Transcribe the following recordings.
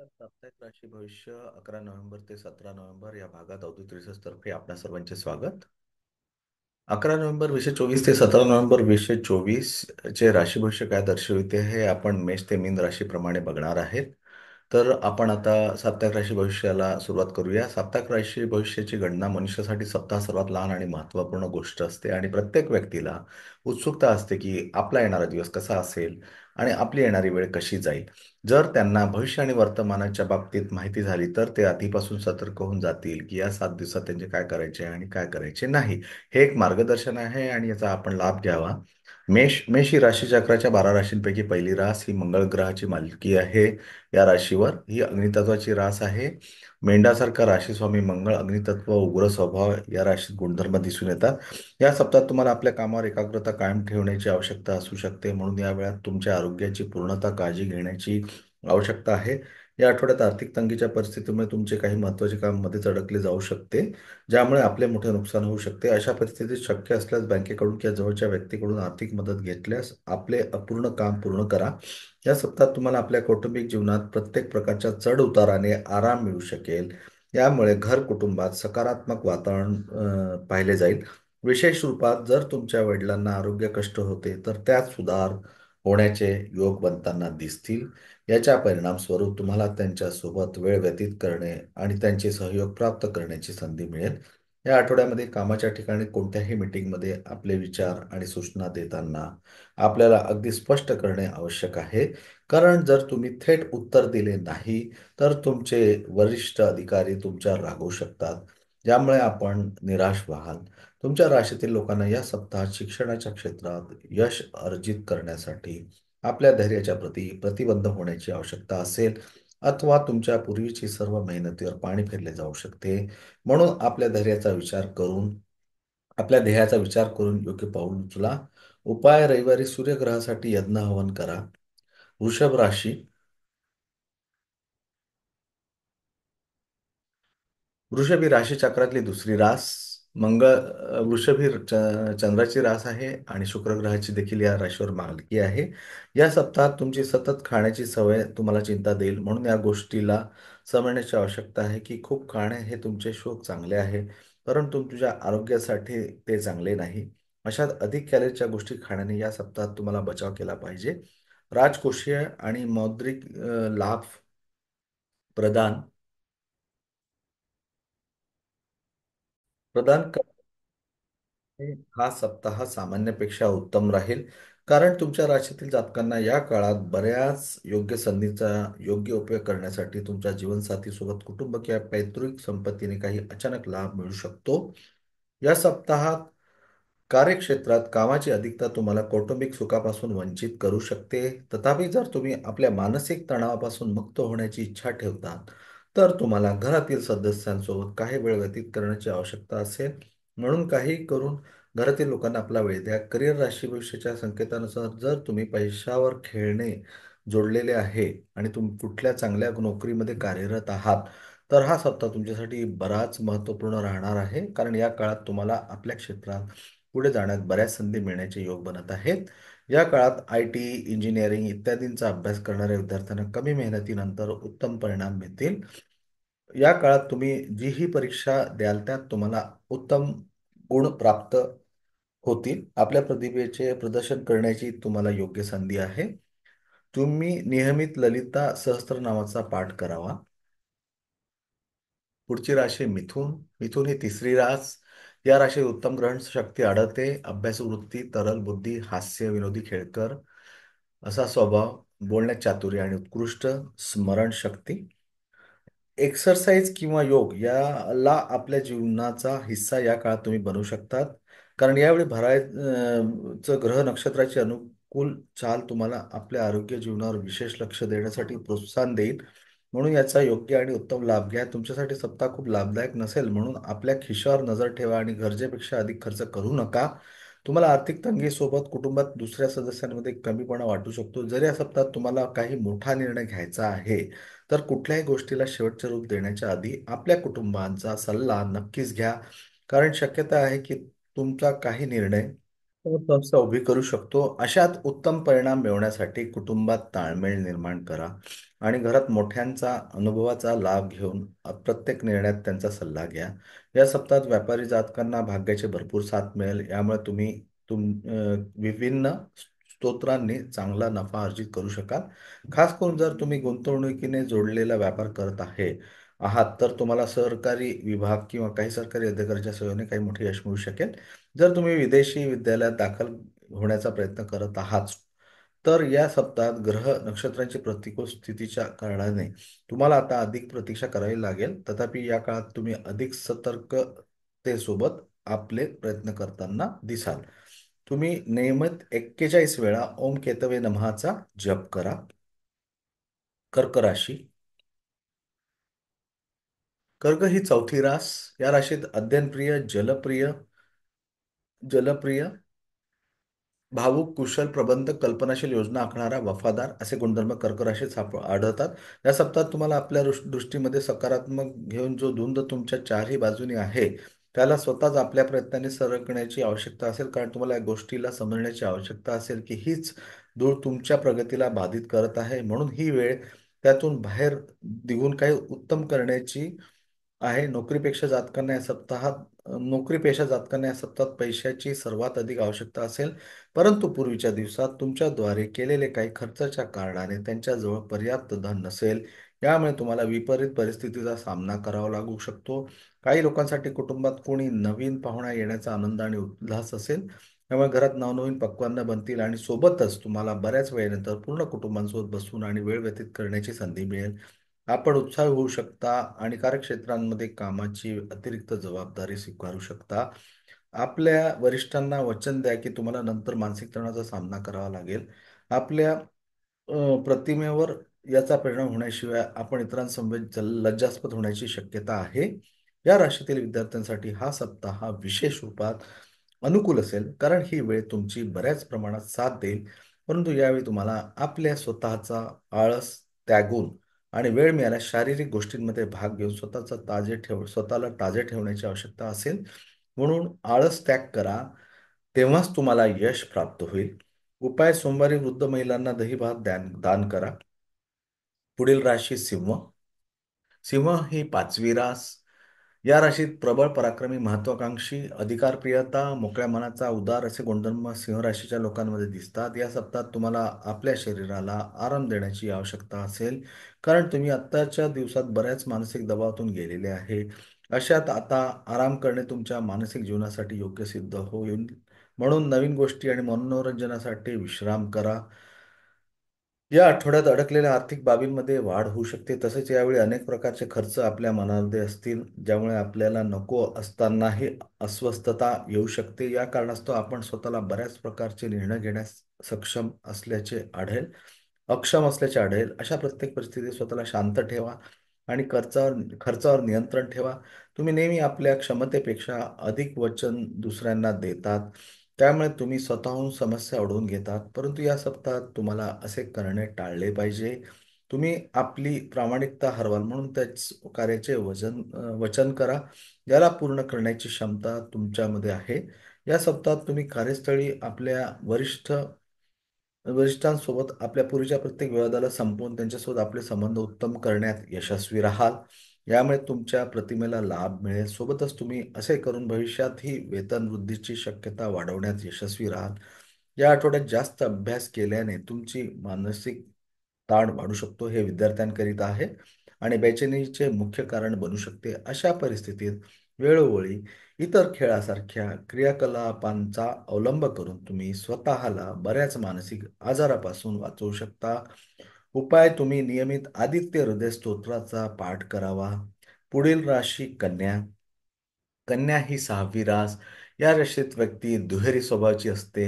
साप्ताहिक राशी भविष्य अकरा नोव्हेंबर ते सतरा नोव्हेंबर या भागात औद्योगिक तर्फे आपल्या सर्वांचे स्वागत अकरा नोव्हेंबर वीसशे चोवीस ते सतरा नोव्हेंबर वीसशे चोवीस चे राशी भविष्य काय दर्शविते हे आपण मेष ते मीन राशीप्रमाणे बघणार आहेत तर आपण आता साप्ताहिक राशी भविष्याला सुरुवात करूया साप्ताहिक राशी भविष्याची गणना मनुष्यासाठी सप्ताह सर्वात लहान आणि महत्त्वपूर्ण गोष्ट असते आणि प्रत्येक व्यक्तीला उत्सुकता असते की आपला येणारा दिवस कसा असेल आणि आपली येणारी वेळ कशी जाईल जर त्यांना भविष्य आणि वर्तमानाच्या बाबतीत माहिती झाली तर ते आधीपासून सतर्क होऊन जातील की या सात दिवसात त्यांचे काय करायचे आणि काय करायचे नाही हे एक मार्गदर्शन आहे आणि याचा आपण लाभ घ्यावा मेष मेषी राशी चक्राच्या बारा राशींपैकी पहिली रास ही मंगळ ग्रहाची मालकी आहे या राशीवर ही अग्नितत्वाची रास आहे मेंढासारखा स्वामी मंगळ अग्नितत्व उग्र स्वभाव या राशीत गुणधर्म दिसून येतात या सप्ताहात तुम्हाला आपल्या कामावर एकाग्रता कायम ठेवण्याची आवश्यकता असू शकते म्हणून या वेळात तुमच्या आरोग्याची पूर्णता काळजी घेण्याची आवश्यकता आहे या आठवड्यात आर्थिक तंगीच्या परिस्थितीमुळे तुमचे काही महत्त्वाचे काम मध्येच अडकले जाऊ शकते ज्यामुळे आपले मोठे नुकसान होऊ शकते अशा परिस्थितीत शक्य असल्यास बँकेकडून किंवा जवळच्या व्यक्तीकडून आर्थिक मदत घेतल्यास आपले अपूर्ण काम पूर्ण करा या सप्ताहात तुम्हाला आपल्या कौटुंबिक जीवनात प्रत्येक प्रकारच्या चढ उताराने आराम मिळू शकेल यामुळे घर कुटुंबात सकारात्मक वातावरण पाहिले जाईल विशेष रूपात जर तुमच्या वडिलांना आरोग्य कष्ट होते तर त्यात सुधार होण्याचे योग बनताना दिसतील याच्या स्वरूप तुम्हाला त्यांच्यासोबत वेळ व्यतीत करणे आणि त्यांचे सहयोग प्राप्त करण्याची संधी मिळेल या आठवड्यामध्ये कामाच्या ठिकाणी कोणत्याही मध्ये आपले विचार आणि सूचना देताना आपल्याला अगदी स्पष्ट करणे आवश्यक आहे कारण जर तुम्ही थेट उत्तर दिले नाही तर तुमचे वरिष्ठ अधिकारी तुमच्या रागवू शकतात ज्यामुळे आपण निराश व्हाल तुमच्या राशीतील लोकांना या सप्ताहात शिक्षणाच्या क्षेत्रात यश अर्जित करण्यासाठी आपल्या धैर्याच्या प्रती प्रतिबंध होण्याची आवश्यकता असेल अथवा तुमच्या पूर्वीची सर्व मेहनतीवर पाणी फिरले जाऊ शकते म्हणून आपल्या धैर्याचा विचार करून आपल्या ध्येयाचा विचार करून योग्य पाऊल उचला उपाय रविवारी सूर्यग्रहासाठी यज्ञ हवन करा वृषभ राशी वृषभ ही राशी चक्रातली दुसरी रास मंगळ वृषभ ही चंद्राची रास आहे आणि शुक्र ग्रहाची देखील या राशीवर मालकी आहे या सप्ताहात तुमची सतत खाण्याची सवय तुम्हाला चिंता देईल म्हणून या गोष्टीला समजण्याची आवश्यकता आहे की खूप खाणे हे तुमचे शोक चांगले आहे परंतु तुमच्या आरोग्यासाठी ते चांगले नाही अशात अधिक कॅलरीच्या गोष्टी खाण्याने या सप्ताहात तुम्हाला बचाव केला पाहिजे राजकोषीय आणि मौद्रिक लाभ प्रदान प्रदान करणे हा सप्ताह सामान्यपेक्षा उत्तम राहील कारण तुमच्या राशीतील जातकांना या काळात बऱ्याच योग्य संधीचा योग्य उपयोग करण्यासाठी तुमच्या जीवनसाथीसोबत कुटुंब किंवा पैतृक संपत्तीने काही अचानक लाभ मिळू शकतो या सप्ताहात कार्यक्षेत्रात कामाची अधिकता तुम्हाला कौटुंबिक सुखापासून वंचित करू शकते तथापि जर तुम्ही आपल्या मानसिक तणावापासून मुक्त होण्याची इच्छा ठेवतात तर तुम्हाला घरातील सदस्यांसोबत काही वेळ व्यतीत करण्याची आवश्यकता असेल म्हणून काही करून घरातील लोकांना आपला वेळ द्या करिअर राशी भविष्याच्या संकेतानुसार जर तुम्ही पैशावर खेळणे जोडलेले आहे आणि तुम्ही कुठल्या चांगल्या नोकरीमध्ये कार्यरत आहात तर हा सप्ताह तुमच्यासाठी बराच महत्त्वपूर्ण राहणार आहे कारण या काळात तुम्हाला आपल्या क्षेत्रात पुढे जाण्यात बऱ्याच संधी मिळण्याचे योग बनत आहेत या काळात आय टी इंजिनिअरिंग इत्यादींचा अभ्यास करणाऱ्या विद्यार्थ्यांना कमी मेहनतीनंतर उत्तम परिणाम मिळतील या काळात तुम्ही जी ही परीक्षा द्याल त्यात तुम्हाला उत्तम गुण प्राप्त होतील आपल्या प्रतिभेचे प्रदर्शन करण्याची तुम्हाला योग्य संधी आहे तुम्ही नियमित ललिता नावाचा पाठ करावा पुढची राशी मिथून मिथून ही तिसरी रास या राशी उत्तम ग्रहण शक्ती आढळते अभ्यास वृत्ती तरल बुद्धी हास्य विनोदी खेळकर असा स्वभाव बोलण्यात चातुर्य आणि उत्कृष्ट स्मरण शक्ती एक्सरसाइज किंवा योग याला आपल्या जीवनाचा हिस्सा या काळात तुम्ही बनवू शकतात कारण यावेळी भरायचं ग्रह नक्षत्राची अनुकूल चाल तुम्हाला आपल्या आरोग्य जीवनावर विशेष लक्ष देण्यासाठी प्रोत्साहन देईल म्हणून याचा योग्य आणि उत्तम लाभ घ्या तुमच्यासाठी सप्ताह खूप लाभदायक नसेल म्हणून आपल्या खिशावर नजर ठेवा आणि गरजेपेक्षा अधिक खर्च करू नका तुम्हाला आर्थिक तंगीसोबत कुटुंबात दुसऱ्या सदस्यांमध्ये कमीपणा वाटू शकतो जर या सप्ताहात तुम्हाला काही मोठा निर्णय घ्यायचा आहे तर कुठल्याही गोष्टीला शेवटचे रूप देण्याच्या आधी आपल्या कुटुंबांचा सल्ला नक्कीच घ्या कारण शक्यता आहे की तुमचा काही निर्णय उभी करू शकतो अशात उत्तम परिणाम मिळवण्यासाठी कुटुंबात ताळमेळ निर्माण करा आणि घरात मोठ्यांचा अनुभवाचा लाभ घेऊन प्रत्येक निर्णयात त्यांचा सल्ला घ्या या सप्ताहात व्यापारी जातकांना भाग्याचे भरपूर साथ मिळेल यामुळे तुम्ही तुम विभिन्न स्तोत्रांनी चांगला नफा अर्जित करू शकाल खास करून जर तुम्ही गुंतवणुकीने जोडलेला व्यापार करत आहे आहात तर तुम्हाला सरकारी विभाग किंवा काही सरकारी अधिकाऱ्यांच्या सेवेने काही मोठे यश मिळू शकेल जर तुम्ही विदेशी विद्यालयात दाखल होण्याचा प्रयत्न करत आहात तर या सप्ताहात ग्रह नक्षत्रांची प्रतिकूल स्थितीच्या कारणाने तुम्हाला आता अधिक प्रतीक्षा करावी लागेल तथापि या काळात तुम्ही अधिक सतर्कतेसोबत आपले प्रयत्न करताना दिसाल तुम्ही नियमित एक्केचाळीस वेळा ओम केतवे नमहाचा जप करा कर्क राशी कर्क ही चौथी रास या राशीत अध्ययनप्रिय जलप्रिय जलप्रिय भावुक कुशल प्रबंधक कल्पनाशील योजना आखणारा वफादार असे गुणधर्म कर्क राशीत साप आढळतात या सप्ताहात तुम्हाला आपल्या दृष्टीमध्ये सकारात्मक घेऊन जो धुंद तुमच्या चारही बाजूनी आहे त्याला स्वतःच आपल्या प्रयत्नाने सरकण्याची आवश्यकता असेल कारण तुम्हाला या गोष्टीला समजण्याची आवश्यकता असेल की हीच धूळ तुमच्या प्रगतीला बाधित करत आहे म्हणून ही वेळ त्यातून बाहेर निघून काही उत्तम करण्याची आहे नोकरीपेक्षा जातकांना या सप्ताहात नोकरीपेक्षा जातकांना या सप्ताहात पैशाची सर्वात अधिक आवश्यकता असेल परंतु पूर्वीच्या दिवसात तुमच्याद्वारे केलेले काही खर्चाच्या कारणाने त्यांच्याजवळ पर्याप्त धन नसेल यामुळे तुम्हाला विपरीत परिस्थितीचा सामना करावा लागू शकतो काही लोकांसाठी कुटुंबात कोणी नवीन पाहुणा येण्याचा आनंद आणि उल्हास असेल त्यामुळे घरात नवनवीन पक्वांना बनतील आणि सोबतच तुम्हाला बऱ्याच वेळेनंतर पूर्ण कुटुंबांसोबत बसून आणि वेळ व्यतीत करण्याची संधी मिळेल आपण उत्साही होऊ शकता आणि कार्यक्षेत्रांमध्ये कामाची अतिरिक्त जबाबदारी स्वीकारू शकता आपल्या वरिष्ठांना वचन द्या की तुम्हाला नंतर मानसिक तणावाचा सामना करावा लागेल आपल्या प्रतिमेवर याचा परिणाम होण्याशिवाय आपण इतरांसमवेत लज्जास्पद होण्याची शक्यता आहे या राशीतील विद्यार्थ्यांसाठी हा सप्ताह हा विशेष रूपात अनुकूल असेल कारण ही वेळ तुमची बऱ्याच प्रमाणात साथ देईल परंतु यावेळी तुम्हाला आपल्या स्वतःचा आळस त्यागून आणि वेळ मिळाल्यास शारीरिक गोष्टींमध्ये भाग घेऊन स्वतःचा ताजे ठेव स्वतःला ताजे ठेवण्याची आवश्यकता असेल म्हणून आळस त्याग करा तेव्हाच तुम्हाला यश प्राप्त होईल उपाय सोमवारी वृद्ध महिलांना भात दान दान करा पुढील राशी सिंह सिंह ही पाचवी रास या राशीत प्रबळ पराक्रमी महत्वाकांक्षी अधिकारप्रियता मोकळ्या मनाचा उदार असे गुणधर्म सिंह राशीच्या लोकांमध्ये दिसतात या सप्ताहात तुम्हाला आपल्या शरीराला आराम देण्याची आवश्यकता असेल कारण तुम्ही आत्ताच्या दिवसात बऱ्याच मानसिक दबावातून गेलेले आहे अशात आता आराम करणे तुमच्या मानसिक जीवनासाठी योग्य सिद्ध होईल म्हणून नवीन गोष्टी आणि मनोरंजनासाठी विश्राम करा या आठवड्यात अडकलेल्या आर्थिक बाबींमध्ये वाढ होऊ शकते तसेच यावेळी अनेक प्रकारचे खर्च आपल्या मनामध्ये असतील ज्यामुळे आपल्याला नको असतानाही अस्वस्थता येऊ शकते या कारणास्तव आपण स्वतःला बऱ्याच प्रकारचे निर्णय घेण्यास सक्षम असल्याचे आढळेल अक्षम असल्याचे आढळेल अशा प्रत्येक परिस्थितीत स्वतःला शांत ठेवा आणि खर्चावर खर्चावर नियंत्रण ठेवा तुम्ही नेहमी आपल्या क्षमतेपेक्षा अधिक वचन दुसऱ्यांना देतात त्यामुळे तुम्ही स्वतःहून समस्या ओढवून घेतात परंतु या सप्ताहात तुम्हाला असे करणे टाळले पाहिजे तुम्ही आपली प्रामाणिकता हरवाल म्हणून त्याच कार्याचे वजन वचन करा याला पूर्ण करण्याची क्षमता तुमच्यामध्ये आहे या सप्ताहात तुम्ही कार्यस्थळी आपल्या वरिष्ठ वरिष्ठांसोबत आपल्या पूर्वीच्या प्रत्येक विवादाला संपवून त्यांच्यासोबत आपले संबंध उत्तम करण्यात यशस्वी राहाल यामुळे तुमच्या प्रतिमेला लाभ मिळेल सोबतच तुम्ही असे करून ही वेतन वृद्धीची शक्यता वाढवण्यात यशस्वी राहाल या आठवड्यात जास्त अभ्यास केल्याने तुमची मानसिक ताण वाढू शकतो हे विद्यार्थ्यांकरिता आहे आणि बेचनीचे मुख्य कारण बनू शकते अशा परिस्थितीत वेळोवेळी इतर खेळासारख्या क्रियाकलापांचा अवलंब करून तुम्ही स्वतःला बऱ्याच मानसिक आजारापासून वाचवू शकता उपाय तुम्ही नियमित आदित्य हृदय स्तोत्राचा पाठ करावा पुढील राशी कन्या कन्या ही सहावी रास या राशीत व्यक्ती दुहेरी स्वभावाची असते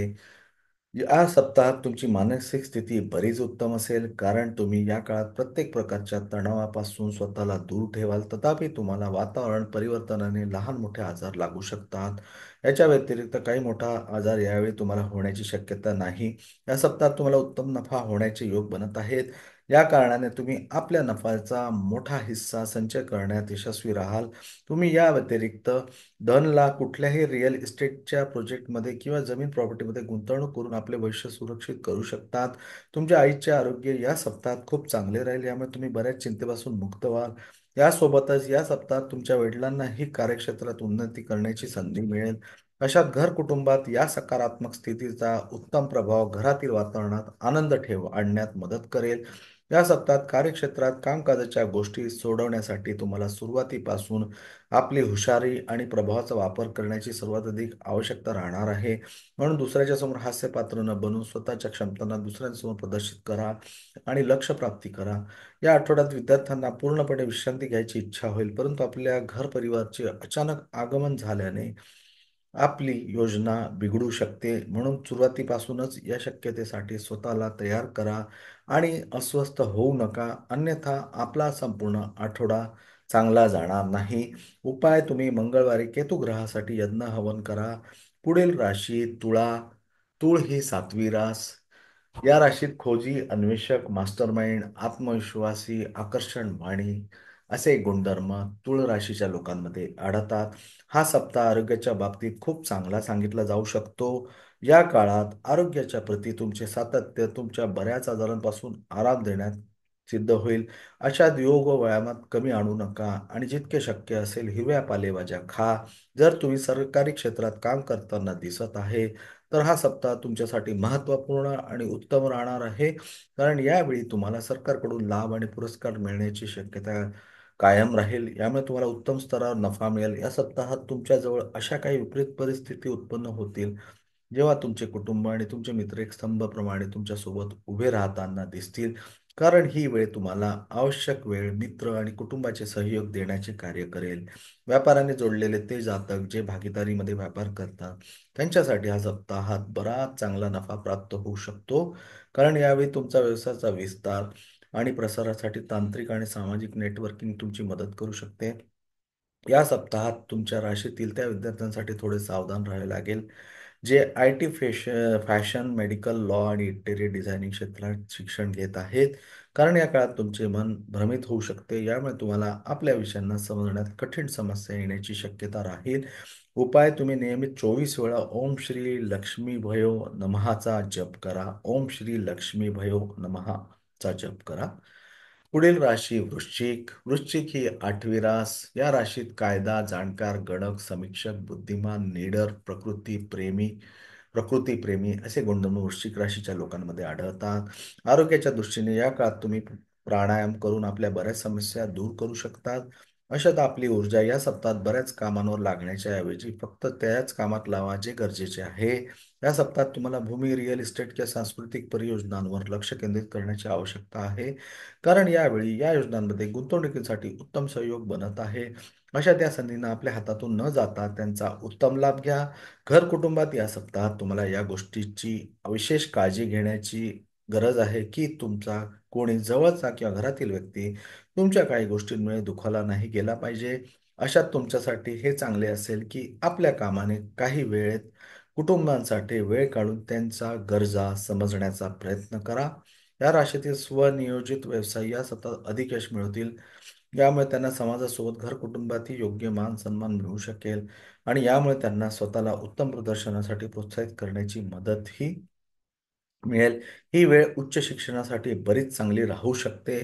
या सप्ताहात तुमची मानसिक स्थिती बरीच उत्तम असेल कारण तुम्ही या काळात प्रत्येक प्रकारच्या तणावापासून स्वतःला दूर ठेवाल तथापि तुम्हाला वातावरण परिवर्तनाने लहान मोठे आजार लागू शकतात याच्या व्यतिरिक्त काही मोठा आजार यावेळी तुम्हाला होण्याची शक्यता नाही या सप्ताहात तुम्हाला उत्तम नफा होण्याचे योग बनत आहेत या कारणाने तुम्ही आपल्या नफ्याचा मोठा हिस्सा संचय करण्यात यशस्वी राहाल तुम्ही या व्यतिरिक्त धनला कुठल्याही रिअल इस्टेटच्या प्रोजेक्टमध्ये किंवा जमीन प्रॉपर्टीमध्ये गुंतवणूक करून आपले भविष्य सुरक्षित करू शकतात तुमच्या आईचे आरोग्य या सप्ताहात खूप चांगले राहील यामुळे तुम्ही बऱ्याच चिंतेपासून मुक्त व्हाल यासोबतच या सप्ताहात तुमच्या वडिलांनाही कार्यक्षेत्रात उन्नती करण्याची संधी मिळेल अशात घर कुटुंबात या सकारात्मक स्थितीचा उत्तम प्रभाव घरातील वातावरणात आनंद ठेव आणण्यात मदत करेल या सप्तात कार्यक्षेत्रात कामकाजाच्या गोष्टी सोडवण्यासाठी तुम्हाला सुरुवातीपासून आपली हुशारी आणि प्रभावाचा वापर करण्याची सर्वात अधिक आवश्यकता राहणार आहे म्हणून दुसऱ्याच्या समोर हास्यपात्र न बनून स्वतःच्या क्षमतांना दुसऱ्यांसमोर प्रदर्शित करा आणि लक्ष प्राप्ती करा या आठवड्यात विद्यार्थ्यांना पूर्णपणे विश्रांती घ्यायची इच्छा होईल परंतु आपल्या घर परिवारचे अचानक आगमन झाल्याने आपली योजना बिघडू शकते म्हणून सुरुवातीपासूनच या शक्यतेसाठी स्वतःला तयार करा आणि अस्वस्थ होऊ नका अन्यथा आपला संपूर्ण आठवडा चांगला जाणार नाही उपाय तुम्ही मंगळवारी केतुग्रहासाठी यज्ञ हवन करा पुढील राशी तुळा तुळ ही सातवी रास या राशीत खोजी अन्वेषक मास्टरमाइंड आत्मविश्वासी आकर्षण वाणी असे गुणधर्म तुळ राशीच्या लोकांमध्ये आढळतात हा सप्ताह आरोग्याच्या बाबतीत खूप चांगला सांगितला जाऊ शकतो या काळात आरोग्याच्या प्रती तुमचे सातत्य तुमच्या बऱ्याच आजारांपासून आराम देण्यात सिद्ध होईल अशा योग व्यायामात कमी आणू नका आणि जितके शक्य असेल हिरव्या पालेभाज्या खा जर तुम्ही सरकारी क्षेत्रात काम करताना दिसत आहे तर हा सप्ताह तुमच्यासाठी महत्त्वपूर्ण आणि उत्तम राहणार आहे कारण यावेळी तुम्हाला सरकारकडून लाभ आणि पुरस्कार मिळण्याची शक्यता कायम राहील यामुळे तुम्हाला उत्तम स्तरावर नफा मिळेल या सप्ताहात तुमच्याजवळ अशा काही विपरीत परिस्थिती उत्पन्न होतील जेव्हा तुमचे कुटुंब आणि तुमचे मित्र एक स्तंभप्रमाणे तुमच्यासोबत उभे राहताना दिसतील कारण ही वेळ तुम्हाला आवश्यक वेळ मित्र आणि कुटुंबाचे सहयोग देण्याचे कार्य करेल व्यापाराने जोडलेले ते जातक जे भागीदारीमध्ये व्यापार करतात त्यांच्यासाठी हा सप्ताहात बराच चांगला नफा प्राप्त होऊ शकतो कारण यावेळी तुमचा व्यवसायाचा विस्तार आणि प्रसारासाठी तांत्रिक आणि सामाजिक नेटवर्किंग तुमची मदत करू शकते या सप्ताहात तुमच्या राशीतील त्या विद्यार्थ्यांसाठी थोडे सावधान राहावे लागेल जे आय टी फेश फॅशन मेडिकल लॉ आणि इंटेरियर डिझायनिंग क्षेत्रात शिक्षण घेत आहेत कारण या काळात तुमचे मन भ्रमित होऊ शकते यामुळे तुम्हाला आपल्या विषयांना समजण्यात कठीण समस्या येण्याची शक्यता राहील उपाय तुम्ही नियमित चोवीस वेळा ओम श्री लक्ष्मी भयो नमहाचा जप करा ओम श्री लक्ष्मी भयो नमहाचा जप करा पुढील राशी वृश्चिक वृश्चिक ही आठवी रास या राशीत कायदा जाणकार गणक समीक्षक बुद्धिमान निडर प्रकृती प्रेमी प्रेमी असे गुणधर्म वृश्चिक राशीच्या लोकांमध्ये आढळतात आरोग्याच्या दृष्टीने या काळात तुम्ही प्राणायाम करून आपल्या बऱ्याच समस्या दूर करू शकतात अशात आपली ऊर्जा या सप्ताहात बऱ्याच कामांवर लागण्याच्या ऐवजी फक्त त्याच कामात लावा जे गरजेचे आहे या सप्ताहात तुम्हाला भूमी रिअल इस्टेट किंवा सांस्कृतिक परियोजनांवर लक्ष केंद्रित करण्याची आवश्यकता आहे कारण यावेळी या योजनांमध्ये गुंतवणुकीसाठी उत्तम सहयोग बनत आहे अशा त्या संधींना आपल्या हातातून न जाता त्यांचा उत्तम लाभ घ्या घर कुटुंबात या सप्ताहात तुम्हाला या गोष्टीची विशेष काळजी घेण्याची गरज आहे की तुमचा कोणी जवळचा किंवा घरातील व्यक्ती तुमच्या काही गोष्टींमुळे दुखाला नाही गेला पाहिजे अशात तुमच्यासाठी हे चांगले असेल की आपल्या कामाने काही वेळेत कुटुंबांसाठी वेळ काढून त्यांचा गरजा समजण्याचा प्रयत्न करा या राशीतील स्वनियोजित व्यवसाय या सतत अधिक यश मिळवतील यामुळे त्यांना समाजासोबत घर कुटुंबातही योग्य मान सन्मान मिळू शकेल आणि यामुळे त्यांना स्वतःला उत्तम प्रदर्शनासाठी प्रोत्साहित करण्याची मदतही मिळेल ही वेळ उच्च शिक्षणासाठी बरीच चांगली राहू शकते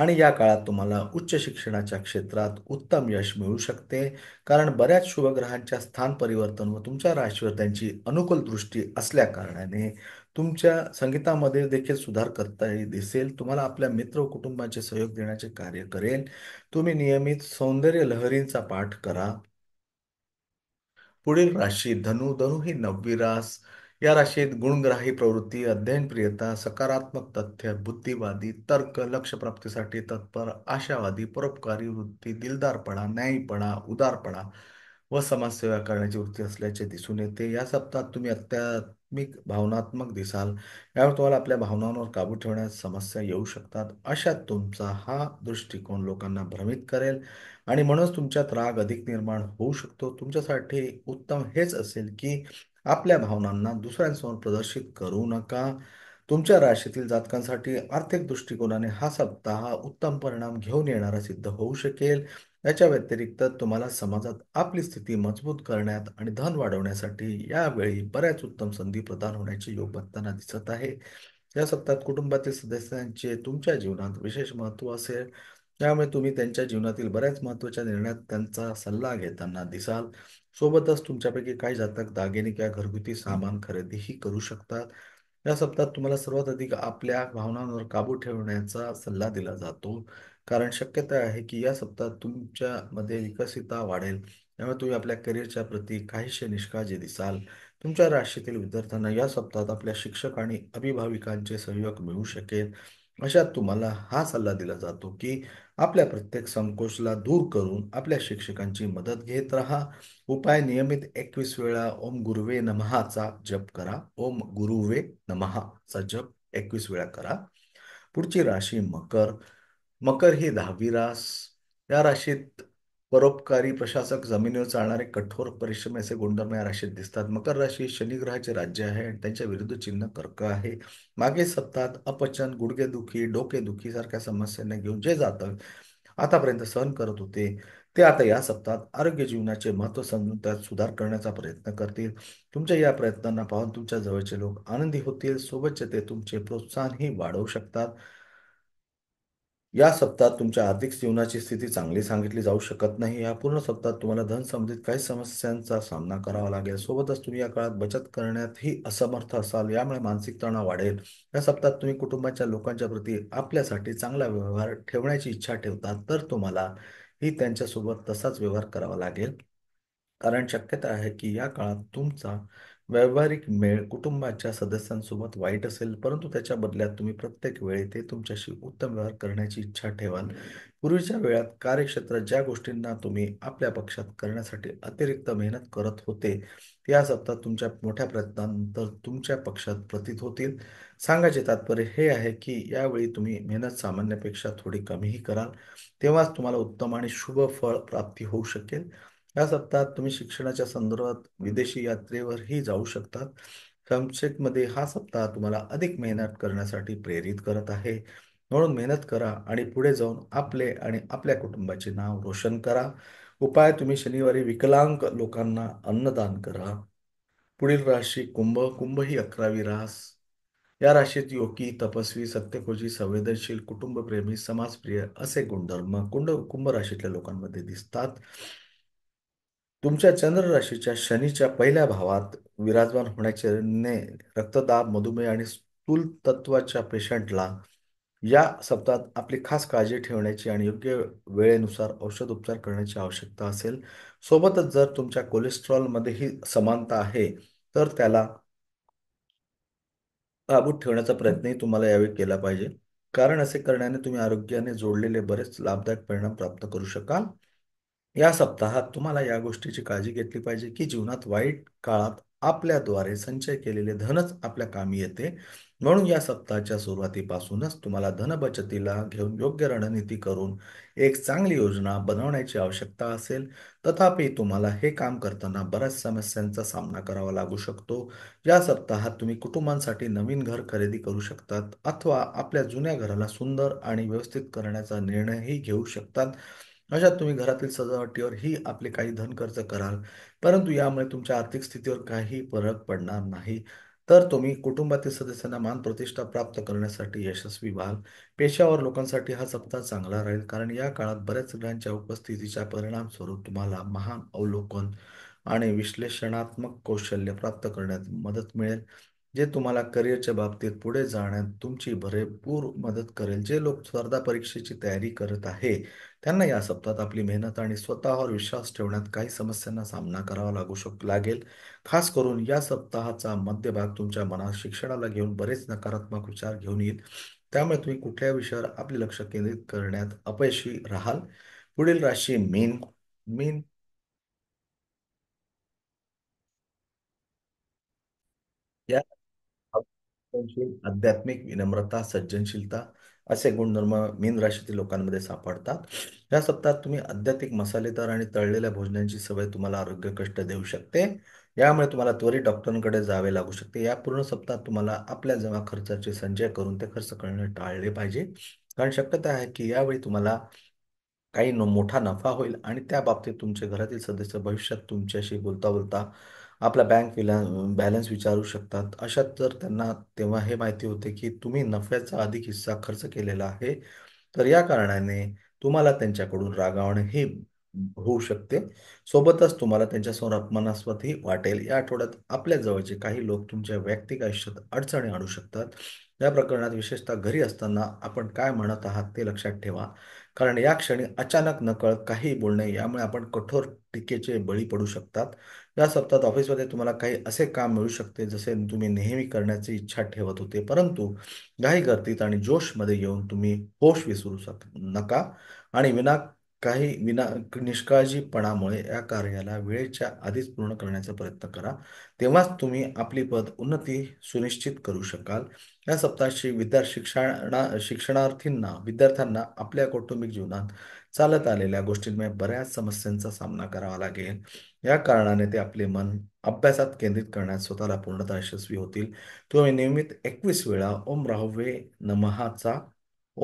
आणि या काळात तुम्हाला उच्च शिक्षणाच्या क्षेत्रात उत्तम यश मिळू शकते कारण बऱ्याच शुभग्रहांच्या स्थान परिवर्तन व तुमच्या राशीवर त्यांची अनुकूल दृष्टी असल्या कारणाने तुमच्या संगीतामध्ये देखील सुधार करता दिसेल तुम्हाला आपल्या मित्र कुटुंबाचे सहयोग देण्याचे कार्य करेल तुम्ही नियमित सौंदर्य लहरींचा पाठ करा पुढील राशी धनु धनु ही नववी रास या राशीत गुणग्राही प्रवृत्ती अध्ययनप्रियता सकारात्मक तथ्य बुद्धिवादी तर्क लक्षप्राप्तीसाठी तत्पर आशावादी परोपकारी वृत्ती दिलदारपणा न्यायीपणा उदारपणा व समाजसेवा करण्याची वृत्ती असल्याचे दिसून येते या सप्ताहात तुम्ही अत्यात्मिक भावनात्मक दिसाल यावर तुम्हाला आपल्या भावनांवर काबू ठेवण्यास समस्या येऊ शकतात अशात तुमचा हा दृष्टिकोन लोकांना भ्रमित करेल आणि म्हणूनच तुमच्यात राग अधिक निर्माण होऊ शकतो तुमच्यासाठी उत्तम हेच असेल की आपल्या भावनांना दुसऱ्यांसमोर प्रदर्शित करू नका तुमच्या राशीतील जातकांसाठी आर्थिक दृष्टिकोनाने हा सप्ताह उत्तम परिणाम घेऊन येणारा सिद्ध होऊ शकेल याच्या व्यतिरिक्त तुम्हाला समाजात आपली स्थिती मजबूत करण्यात आणि धन वाढवण्यासाठी यावेळी बऱ्याच उत्तम संधी प्रदान होण्याचे योग बनताना दिसत आहे या सप्ताहात कुटुंबातील सदस्यांचे तुमच्या जीवनात विशेष महत्त्व असेल त्यामुळे तुम्ही त्यांच्या जीवनातील बऱ्याच महत्त्वाच्या निर्णयात त्यांचा सल्ला घेताना दिसाल सोबतच तुमच्यापैकी काही जातक दागिने किंवा घरगुती सामान खरेदीही करू शकतात या सप्ताहात तुम्हाला सर्वात अधिक आपल्या भावनांवर काबू ठेवण्याचा सल्ला दिला जातो कारण शक्यता आहे की या सप्ताहात तुमच्यामध्ये विकसिता वाढेल त्यामुळे तुम्ही आपल्या करिअरच्या प्रती काहीशे निष्काळजी दिसाल तुमच्या राशीतील विद्यार्थ्यांना या सप्ताहात आपल्या शिक्षक आणि अभिभाविकांचे सहयोग मिळू शकेल अशात तुम्हाला हा सल्ला दिला जातो की आपल्या प्रत्येक संकोचला दूर करून आपल्या शिक्षकांची मदत घेत राहा उपाय नियमित एकवीस वेळा ओम गुरुवे नमहाचा जप करा ओम गुरुवे नमहाचा जप एकवीस वेळा करा पुढची राशी मकर मकर ही दहावी रास या राशीत परोपकारी प्रशासक जमिनीवर चालणारे कठोर परिश्रम असे गुणधर्म या राशीत दिसतात मकर राशी शनिग्रहाचे राज्य आहे आणि त्यांच्या विरुद्ध चिन्ह कर्क आहे मागे सप्ताहात अपचन गुडघेदुखी डोकेदुखी सारख्या समस्यांना घेऊन जे जातं आतापर्यंत सहन करत होते ते आता या सप्ताहात आरोग्य जीवनाचे महत्व समजून त्यात सुधार करण्याचा प्रयत्न करतील तुमच्या या प्रयत्नांना पाहून तुमच्या जवळचे लोक आनंदी होतील सोबतचे ते तुमचे प्रोत्साहनही वाढवू शकतात या सप्ताहात तुमच्या आर्थिक जीवनाची स्थिती चांगली सांगितली जाऊ शकत नाही या पूर्ण सप्ताहात तुम्हाला धन संबंधित काही समस्यांचा सामना करावा लागेल सोबतच तुम्ही या काळात बचत करण्यातही असमर्थ असाल यामुळे मानसिक तणाव वाढेल या सप्तात तुम्ही कुटुंबाच्या लोकांच्या प्रती आपल्यासाठी चांगला व्यवहार ठेवण्याची इच्छा ठेवता तर तुम्हाला ही त्यांच्यासोबत तसाच व्यवहार करावा लागेल कारण शक्यता आहे की या काळात तुमचा व्यावहारिक मेळ कुटुंबाच्या सदस्यांसोबत वाईट असेल परंतु त्याच्या बदल्यात तुम्ही प्रत्येक वेळी ते तुमच्याशी उत्तम व्यवहार करण्याची इच्छा ठेवाल पूर्वीच्या वेळात कार्यक्षेत्रात ज्या गोष्टींना तुम्ही आपल्या पक्षात करण्यासाठी अतिरिक्त मेहनत करत होते या सप्ताहात तुमच्या मोठ्या प्रयत्नानंतर तुमच्या पक्षात प्रतीत होतील सांगायचे तात्पर्य हे आहे की यावेळी तुम्ही मेहनत सामान्यापेक्षा थोडी कमीही कराल तेव्हाच तुम्हाला उत्तम आणि शुभ फळ प्राप्ती होऊ शकेल या सप्ताहात तुम्ही शिक्षणाच्या संदर्भात विदेशी यात्रेवरही जाऊ शकतात मध्ये हा सप्ताह तुम्हाला अधिक मेहनत करण्यासाठी प्रेरित करत आहे म्हणून मेहनत करा आणि पुढे जाऊन आपले आणि आपल्या कुटुंबाचे नाव रोशन करा उपाय तुम्ही शनिवारी विकलांग लोकांना अन्नदान करा पुढील राशी कुंभ कुंभ ही अकरावी रास या राशीत योगी तपस्वी सत्यखोजी संवेदनशील कुटुंबप्रेमी समाजप्रिय असे गुणधर्म कुंड कुंभ राशीतल्या लोकांमध्ये दिसतात तुमच्या चंद्र राशीच्या शनीच्या पहिल्या भावात विराजमान होण्याचे ने रक्तदाब मधुमेह आणि स्थूल तत्वाच्या पेशंटला या सप्ताहात आपली खास काळजी ठेवण्याची आणि योग्य वेळेनुसार औषध उपचार करण्याची आवश्यकता असेल सोबतच जर तुमच्या कोलेस्ट्रॉलमध्येही समानता आहे तर त्याला काबूत ठेवण्याचा प्रयत्नही तुम्हाला यावेळी केला पाहिजे कारण असे करण्याने तुम्ही आरोग्याने जोडलेले बरेच लाभदायक परिणाम प्राप्त करू शकाल या सप्ताहात तुम्हाला या गोष्टीची काळजी घेतली पाहिजे की जीवनात वाईट काळात आपल्याद्वारे संचय केलेले धनच आपल्या कामी येते म्हणून या सप्ताहाच्या सुरुवातीपासूनच तुम्हाला धनबचतीला घेऊन योग्य रणनीती करून एक चांगली योजना बनवण्याची आवश्यकता असेल तथापि तुम्हाला हे काम करताना बऱ्याच समस्यांचा सामना करावा लागू शकतो या सप्ताहात तुम्ही कुटुंबांसाठी नवीन घर खरेदी करू शकतात अथवा आपल्या जुन्या घराला सुंदर आणि व्यवस्थित करण्याचा निर्णयही घेऊ शकतात अशात तुम्ही घरातील सजावटीवर ही आपले काही धन खर्च कराल परंतु यामुळे तुमच्या आर्थिक स्थितीवर काही फरक पडणार नाही तर तुम्ही कुटुंबातील सदस्यांना मान प्रतिष्ठा प्राप्त करण्यासाठी यशस्वी व्हाल पेशावर लोकांसाठी हा सप्ताह चांगला राहील कारण या काळात बऱ्याच सगळ्यांच्या उपस्थितीच्या परिणामस्वरूप तुम्हाला महान अवलोकन आणि विश्लेषणात्मक कौशल्य प्राप्त करण्यात मदत मिळेल जे तुम्हाला करिअरच्या बाबतीत पुढे जाण्यात तुमची भरपूर मदत करेल जे लोक स्पर्धा परीक्षेची तयारी करत आहे त्यांना या सप्ताहात आपली मेहनत आणि स्वतःवर विश्वास ठेवण्यात काही समस्यांना सामना करावा लागू शक लागेल खास करून या सप्ताहाचा मध्यभाग तुमच्या मनात शिक्षणाला घेऊन बरेच नकारात्मक विचार घेऊन येईल त्यामुळे तुम्ही कुठल्या विषयावर आपले लक्ष केंद्रित करण्यात अपयशी राहाल पुढील राशी मीन मीन आध्यात्मिक विनम्रता सज्जनशीलता असे गुणधर्म मीन राशीतील लोकांमध्ये सापडतात या सप्ताहात तुम्ही आध्यात्मिक मसालेदार आणि तळलेल्या भोजनांची सवय तुम्हाला आरोग्य कष्ट देऊ शकते यामुळे तुम्हाला त्वरित डॉक्टरांकडे जावे लागू शकते या पूर्ण सप्ताहात तुम्हाला आपल्या जमा खर्चाचे संचय करून ते खर्च करणे टाळले पाहिजे कारण शक्यता आहे की यावेळी तुम्हाला काही मोठा नफा होईल आणि त्या बाबतीत तुमच्या घरातील सदस्य भविष्यात तुमच्याशी बोलता बोलता आपला बँक विला बॅलन्स विचारू शकतात अशात जर त्यांना तेव्हा हे माहिती होते की तुम्ही नफ्याचा अधिक हिस्सा खर्च केलेला आहे तर या कारणाने तुम्हाला त्यांच्याकडून रागावणे हे होऊ शकते सोबतच तुम्हाला त्यांच्यासमोर अपमानास्पदही वाटेल या आठवड्यात आपल्या जवळचे काही लोक तुमच्या वैयक्तिक आयुष्यात अडचणी आणू शकतात या प्रकरणात विशेषतः घरी असताना आपण काय म्हणत आहात ते लक्षात ठेवा कारण या क्षणी अचानक नकळत काही बोलणे यामुळे आपण कठोर टीकेचे बळी पडू शकतात या सप्ताहात ऑफिसमध्ये तुम्हाला काही असे काम मिळू शकते जसे तुम्ही नेहमी करण्याची इच्छा ठेवत होते परंतु घाई गर्दीत आणि जोशमध्ये येऊन तुम्ही होश विसरू शक नका आणि विना काही विना निष्काळजीपणामुळे या कार्याला वेळेच्या आधीच पूर्ण करण्याचा प्रयत्न करा तेव्हाच तुम्ही आपली पद उन्नती सुनिश्चित करू शकाल या सप्ताहाशी विद्यार्थी शिक्षणा शिक्षणार्थींना विद्यार्थ्यांना आपल्या कौटुंबिक जीवनात चालत आलेल्या गोष्टींमुळे बऱ्याच समस्यांचा सामना करावा लागेल या कारणाने ते आपले मन अभ्यासात केंद्रित करण्यात स्वतःला पूर्णतः यशस्वी होतील तुम्ही नियमित एकवीस वेळा ओम राहवे नमहाचा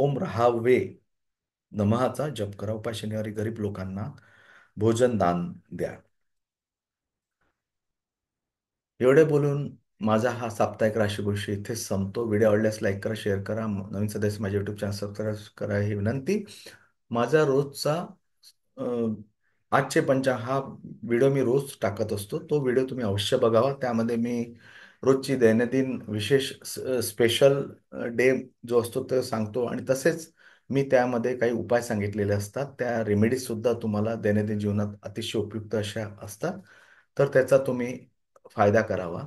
ओम राहावे नमहाचा जप करा उपाय शनिवारी गरीब लोकांना भोजन दान द्या एवढे बोलून माझा हा साप्ताहिक राशी गोष्टी इथेच संपतो व्हिडिओ आवडल्यास लाईक करा शेअर करा नवीन सदस्य माझ्या युट्यूब चॅनल सबस्क्राईब करा ही विनंती माझा रोजचा आजचे पंचा हा व्हिडिओ मी रोज टाकत असतो तो व्हिडिओ तुम्ही अवश्य बघावा त्यामध्ये मी रोजची दैनंदिन विशेष स्पेशल डे जो असतो तो सांगतो आणि तसेच मी त्यामध्ये काही उपाय सांगितलेले असतात त्या सुद्धा तुम्हाला दैनंदिन जीवनात अतिशय उपयुक्त अशा असतात तर त्याचा तुम्ही फायदा करावा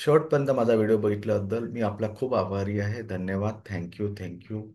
शेवटपर्यंत माझा व्हिडिओ बघितल्याबद्दल मी आपला खूप आभारी आहे धन्यवाद थँक्यू थँक्यू